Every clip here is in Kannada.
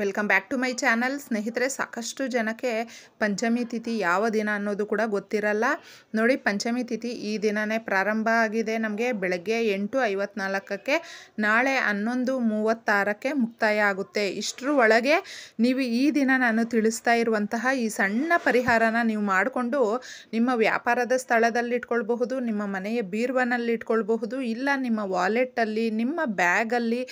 welcome back to my channel ಸ್ನೇಹಿತರೆ ಸಾಕಷ್ಟು ಜನಕ್ಕೆ ಪಂಚಮಿ ತಿಥಿ ಯಾವ ದಿನ ಅನ್ನೋದು ಕೂಡ ಗೊತ್ತಿರಲ್ಲ ನೋಡಿ ಪಂಚಮಿ ತಿಥಿ ಈ ದಿನವೇ ಪ್ರಾರಂಭ ಆಗಿದೆ ನಮಗೆ ಬೆಳಗ್ಗೆ ಎಂಟು ಐವತ್ನಾಲ್ಕಕ್ಕೆ ನಾಳೆ ಹನ್ನೊಂದು ಮೂವತ್ತಾರಕ್ಕೆ ಮುಕ್ತಾಯ ಆಗುತ್ತೆ ಇಷ್ಟರ ಒಳಗೆ ನೀವು ಈ ದಿನ ನಾನು ತಿಳಿಸ್ತಾ ಇರುವಂತಹ ಈ ಸಣ್ಣ ಪರಿಹಾರನ ನೀವು ಮಾಡಿಕೊಂಡು ನಿಮ್ಮ ವ್ಯಾಪಾರದ ಸ್ಥಳದಲ್ಲಿ ಇಟ್ಕೊಳ್ಬಹುದು ನಿಮ್ಮ ಮನೆಯ ಬೀರ್ವನಲ್ಲಿ ಇಟ್ಕೊಳ್ಬಹುದು ಇಲ್ಲ ನಿಮ್ಮ ವಾಲೆಟ್ಟಲ್ಲಿ ನಿಮ್ಮ ಬ್ಯಾಗಲ್ಲಿ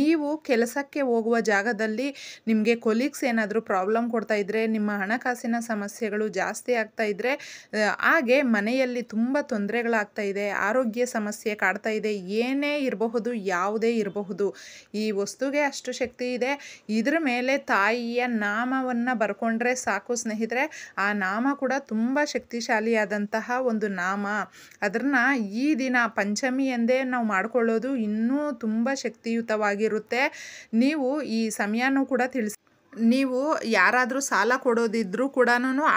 ನೀವು ಕೆಲಸಕ್ಕೆ ಹೋಗುವ ಜಾಗದಲ್ಲಿ ನಿಮಗೆ ಕೊಲೀಗ್ಸ್ ಏನಾದರೂ ಪ್ರಾಬ್ಲಮ್ ಕೊಡ್ತಾ ಇದ್ದರೆ ನಿಮ್ಮ ಹಣಕಾಸಿನ ಸಮಸ್ಯೆಗಳು ಜಾಸ್ತಿ ಆಗ್ತಾ ಇದ್ದರೆ ಹಾಗೆ ಮನೆಯಲ್ಲಿ ತುಂಬ ತೊಂದರೆಗಳಾಗ್ತಾ ಇದೆ ಆರೋಗ್ಯ ಸಮಸ್ಯೆ ಕಾಡ್ತಾ ಇದೆ ಏನೇ ಇರಬಹುದು ಯಾವುದೇ ಇರಬಹುದು ಈ ವಸ್ತುಗೆ ಅಷ್ಟು ಶಕ್ತಿ ಇದೆ ಇದರ ಮೇಲೆ ತಾಯಿಯ ನಾಮವನ್ನು ಬರ್ಕೊಂಡ್ರೆ ಸಾಕು ಸ್ನೇಹಿತರೆ ಆ ನಾಮ ಕೂಡ ತುಂಬ ಶಕ್ತಿಶಾಲಿಯಾದಂತಹ ಒಂದು ನಾಮ ಅದನ್ನ ಈ ದಿನ ಪಂಚಮಿ ಎಂದೇ ನಾವು ಮಾಡ್ಕೊಳ್ಳೋದು ಇನ್ನೂ ತುಂಬ ಶಕ್ತಿಯುತವಾಗಿರುತ್ತೆ ನೀವು ಈ ಸಮಯ ಕೂಡ ತಿಳಿಸಿ ನೀವು ಯಾರಾದರೂ ಸಾಲ ಕೊಡೋದಿದ್ರೂ ಕೂಡ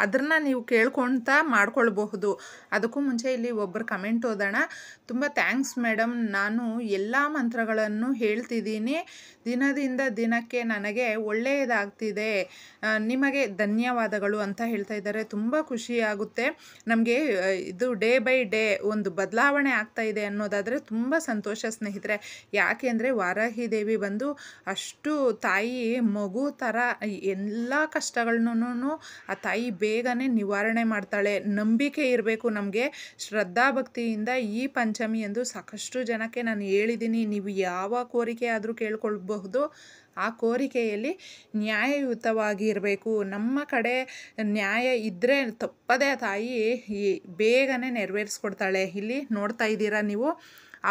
ಅದನ್ನು ನೀವು ಕೇಳ್ಕೊಳ್ತಾ ಮಾಡ್ಕೊಳ್ಬಹುದು ಅದಕ್ಕೂ ಮುಂಚೆ ಇಲ್ಲಿ ಒಬ್ಬರು ಕಮೆಂಟ್ ಓದೋಣ ತುಂಬ ಥ್ಯಾಂಕ್ಸ್ ಮೇಡಮ್ ನಾನು ಎಲ್ಲ ಮಂತ್ರಗಳನ್ನು ಹೇಳ್ತಿದ್ದೀನಿ ದಿನದಿಂದ ದಿನಕ್ಕೆ ನನಗೆ ಒಳ್ಳೆಯದಾಗ್ತಿದೆ ನಿಮಗೆ ಧನ್ಯವಾದಗಳು ಅಂತ ಹೇಳ್ತಾ ಇದ್ದಾರೆ ತುಂಬ ಖುಷಿಯಾಗುತ್ತೆ ನಮಗೆ ಇದು ಡೇ ಬೈ ಡೇ ಒಂದು ಬದಲಾವಣೆ ಆಗ್ತಾ ಇದೆ ಅನ್ನೋದಾದರೆ ತುಂಬ ಸಂತೋಷ ಸ್ನೇಹಿತರೆ ಯಾಕೆಂದರೆ ವಾರಾಹಿ ದೇವಿ ಬಂದು ಅಷ್ಟು ತಾಯಿ ಮಗು ಥರ ಎಲ್ಲ ಕಷ್ಟಗಳನ್ನೂ ಆ ತಾಯಿ ಬೇಗನೆ ನಿವಾರಣೆ ಮಾಡ್ತಾಳೆ ನಂಬಿಕೆ ಇರಬೇಕು ನಮಗೆ ಶ್ರದ್ಧಾಭಕ್ತಿಯಿಂದ ಈ ಪಂಚಮಿ ಎಂದು ಸಾಕಷ್ಟು ಜನಕ್ಕೆ ನಾನು ಹೇಳಿದ್ದೀನಿ ನೀವು ಯಾವ ಕೋರಿಕೆ ಆದರೂ ಕೇಳ್ಕೊಳ್ಬಹುದು ಆ ಕೋರಿಕೆಯಲ್ಲಿ ನ್ಯಾಯಯುತವಾಗಿ ಇರಬೇಕು ನಮ್ಮ ಕಡೆ ನ್ಯಾಯ ಇದ್ದರೆ ತಪ್ಪದೇ ತಾಯಿ ಬೇಗನೆ ನೆರವೇರಿಸ್ಕೊಡ್ತಾಳೆ ಇಲ್ಲಿ ನೋಡ್ತಾ ಇದ್ದೀರಾ ನೀವು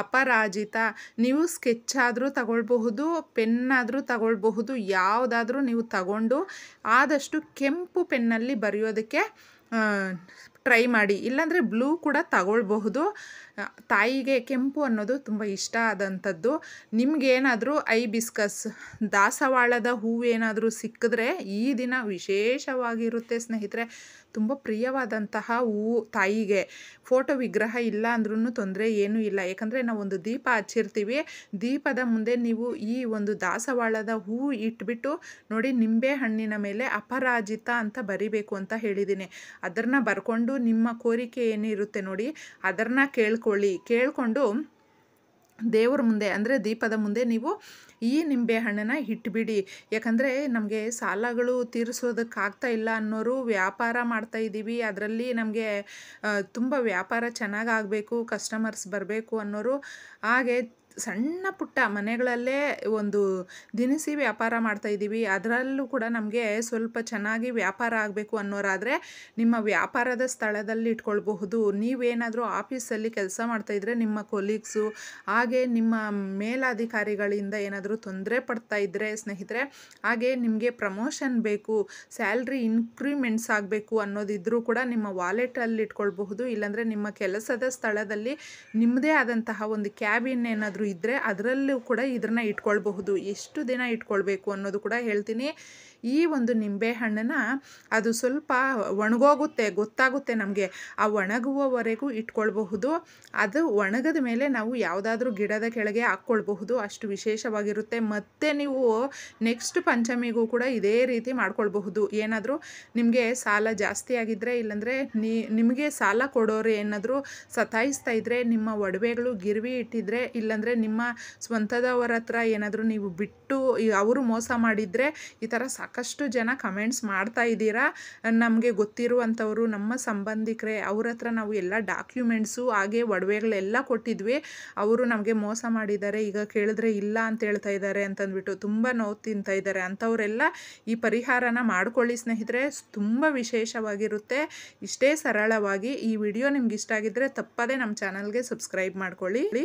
ಅಪರಾಜಿತ ನೀವು ಸ್ಕೆಚ್ ಆದರೂ ತಗೊಳ್ಬಹುದು ಪೆನ್ನಾದರೂ ತಗೊಳ್ಬಹುದು ಯಾವುದಾದ್ರೂ ನೀವು ತಗೊಂಡು ಆದಷ್ಟು ಕೆಂಪು ಪೆನ್ನಲ್ಲಿ ಬರೆಯೋದಕ್ಕೆ ಟ್ರೈ ಮಾಡಿ ಇಲ್ಲಾಂದರೆ ಬ್ಲೂ ಕೂಡ ತಗೊಳ್ಬಹುದು ತಾಯಿಗೆ ಕೆಂಪು ಅನ್ನೋದು ತುಂಬ ಇಷ್ಟ ಆದಂಥದ್ದು ನಿಮಗೇನಾದರೂ ಐ ಬಿಸ್ಕಸ್ ದಾಸವಾಳದ ಹೂವೇನಾದರೂ ಸಿಕ್ಕಿದ್ರೆ ಈ ದಿನ ವಿಶೇಷವಾಗಿರುತ್ತೆ ಸ್ನೇಹಿತರೆ ತುಂಬ ಪ್ರಿಯವಾದಂತಹ ಹೂವು ತಾಯಿಗೆ ಫೋಟೋ ವಿಗ್ರಹ ಇಲ್ಲ ಅಂದ್ರೂ ತೊಂದರೆ ಏನೂ ಇಲ್ಲ ಯಾಕಂದರೆ ನಾವೊಂದು ದೀಪ ಹಚ್ಚಿರ್ತೀವಿ ದೀಪದ ಮುಂದೆ ನೀವು ಈ ಒಂದು ದಾಸವಾಳದ ಹೂವು ಇಟ್ಬಿಟ್ಟು ನೋಡಿ ನಿಂಬೆ ಹಣ್ಣಿನ ಮೇಲೆ ಅಪರಾಜಿತ ಅಂತ ಬರಿಬೇಕು ಅಂತ ಹೇಳಿದ್ದೀನಿ ಅದನ್ನು ಬರ್ಕೊಂಡು ನಿಮ್ಮ ಕೋರಿಕೆ ಏನಿರುತ್ತೆ ನೋಡಿ ಅದರನ್ನ ಕೇಳ್ಕೊಳ್ಳಿ ಕೇಳಿಕೊಂಡು ದೇವ್ರ ಮುಂದೆ ಅಂದರೆ ದೀಪದ ಮುಂದೆ ನೀವು ಈ ನಿಂಬೆ ಹಣ್ಣನ್ನ ಇಟ್ಬಿಡಿ ಯಾಕಂದರೆ ನಮಗೆ ಸಾಲಗಳು ತೀರಿಸೋದಕ್ಕಾಗ್ತಾ ಇಲ್ಲ ಅನ್ನೋರು ವ್ಯಾಪಾರ ಮಾಡ್ತಾ ಇದ್ದೀವಿ ಅದರಲ್ಲಿ ನಮಗೆ ತುಂಬ ವ್ಯಾಪಾರ ಚೆನ್ನಾಗಾಗಬೇಕು ಕಸ್ಟಮರ್ಸ್ ಬರಬೇಕು ಅನ್ನೋರು ಹಾಗೆ ಸಣ್ಣ ಪುಟ್ಟ ಮನೆಗಳಲ್ಲೇ ಒಂದು ದಿನಸಿ ವ್ಯಾಪಾರ ಮಾಡ್ತಾಯಿದ್ದೀವಿ ಅದರಲ್ಲೂ ಕೂಡ ನಮಗೆ ಸ್ವಲ್ಪ ಚೆನ್ನಾಗಿ ವ್ಯಾಪಾರ ಆಗಬೇಕು ಅನ್ನೋರಾದರೆ ನಿಮ್ಮ ವ್ಯಾಪಾರದ ಸ್ಥಳದಲ್ಲಿ ಇಟ್ಕೊಳ್ಬಹುದು ನೀವೇನಾದರೂ ಆಫೀಸಲ್ಲಿ ಕೆಲಸ ಮಾಡ್ತಾಯಿದ್ರೆ ನಿಮ್ಮ ಕೊಲೀಗ್ಸು ಹಾಗೆ ನಿಮ್ಮ ಮೇಲಾಧಿಕಾರಿಗಳಿಂದ ಏನಾದರೂ ತೊಂದರೆ ಪಡ್ತಾ ಇದ್ದರೆ ಸ್ನೇಹಿತರೆ ಹಾಗೆ ನಿಮಗೆ ಪ್ರಮೋಷನ್ ಬೇಕು ಸ್ಯಾಲ್ರಿ ಇನ್ಕ್ರಿಮೆಂಟ್ಸ್ ಆಗಬೇಕು ಅನ್ನೋದಿದ್ರೂ ಕೂಡ ನಿಮ್ಮ ವಾಲೆಟಲ್ಲಿ ಇಟ್ಕೊಳ್ಬಹುದು ಇಲ್ಲಾಂದರೆ ನಿಮ್ಮ ಕೆಲಸದ ಸ್ಥಳದಲ್ಲಿ ನಿಮ್ಮದೇ ಆದಂತಹ ಒಂದು ಕ್ಯಾಬಿನ್ ಏನಾದರೂ ಏನಾದರೂ ಇದ್ದರೆ ಅದರಲ್ಲೂ ಕೂಡ ಇದನ್ನ ಇಟ್ಕೊಳ್ಬಹುದು ಎಷ್ಟು ದಿನ ಇಟ್ಕೊಳ್ಬೇಕು ಅನ್ನೋದು ಕೂಡ ಹೇಳ್ತೀನಿ ಈ ಒಂದು ನಿಂಬೆಹಣ್ಣನ್ನು ಅದು ಸ್ವಲ್ಪ ಒಣಗೋಗುತ್ತೆ ಗೊತ್ತಾಗುತ್ತೆ ನಮಗೆ ಆ ಒಣಗುವವರೆಗೂ ಇಟ್ಕೊಳ್ಬಹುದು ಅದು ಒಣಗದ ಮೇಲೆ ನಾವು ಯಾವುದಾದ್ರೂ ಗಿಡದ ಕೆಳಗೆ ಹಾಕ್ಕೊಳ್ಬಹುದು ಅಷ್ಟು ವಿಶೇಷವಾಗಿರುತ್ತೆ ಮತ್ತೆ ನೀವು ನೆಕ್ಸ್ಟ್ ಪಂಚಮಿಗೂ ಕೂಡ ಇದೇ ರೀತಿ ಮಾಡ್ಕೊಳ್ಬಹುದು ಏನಾದರೂ ನಿಮಗೆ ಸಾಲ ಜಾಸ್ತಿ ಆಗಿದ್ದರೆ ಇಲ್ಲಾಂದರೆ ನಿಮಗೆ ಸಾಲ ಕೊಡೋರು ಏನಾದರೂ ಸತಾಯಿಸ್ತಾ ಇದ್ದರೆ ನಿಮ್ಮ ಒಡವೆಗಳು ಗಿರ್ವಿ ಇಟ್ಟಿದ್ರೆ ಇಲ್ಲಾಂದರೆ ನಿಮ್ಮ ಸ್ವಂತದವರ ಹತ್ರ ಏನಾದರೂ ನೀವು ಬಿಟ್ಟು ಅವರು ಮೋಸ ಮಾಡಿದರೆ ಈ ಥರ ಸಾಕು ಸಾಕಷ್ಟು ಜನ ಕಮೆಂಟ್ಸ್ ಮಾಡ್ತಾ ಇದ್ದೀರಾ ನಮಗೆ ಗೊತ್ತಿರುವಂಥವರು ನಮ್ಮ ಸಂಬಂಧಿಕರೇ ಅವ್ರ ಹತ್ರ ನಾವು ಎಲ್ಲ ಡಾಕ್ಯುಮೆಂಟ್ಸು ಹಾಗೆ ಒಡವೆಗಳೆಲ್ಲ ಕೊಟ್ಟಿದ್ವಿ ಅವರು ನಮಗೆ ಮೋಸ ಮಾಡಿದ್ದಾರೆ ಈಗ ಕೇಳಿದ್ರೆ ಇಲ್ಲ ಅಂತ ಹೇಳ್ತಾ ಇದ್ದಾರೆ ಅಂತಂದ್ಬಿಟ್ಟು ತುಂಬ ನೋವು ತಿಂತಾ ಇದ್ದಾರೆ ಅಂಥವರೆಲ್ಲ ಈ ಪರಿಹಾರನ ಮಾಡ್ಕೊಳ್ಳಿ ಸ್ನೇಹಿತರೆ ತುಂಬ ವಿಶೇಷವಾಗಿರುತ್ತೆ ಇಷ್ಟೇ ಸರಳವಾಗಿ ಈ ವಿಡಿಯೋ ನಿಮ್ಗೆ ಇಷ್ಟ ಆಗಿದ್ದರೆ ತಪ್ಪದೇ ನಮ್ಮ ಚಾನಲ್ಗೆ ಸಬ್ಸ್ಕ್ರೈಬ್ ಮಾಡ್ಕೊಳ್ಳಿ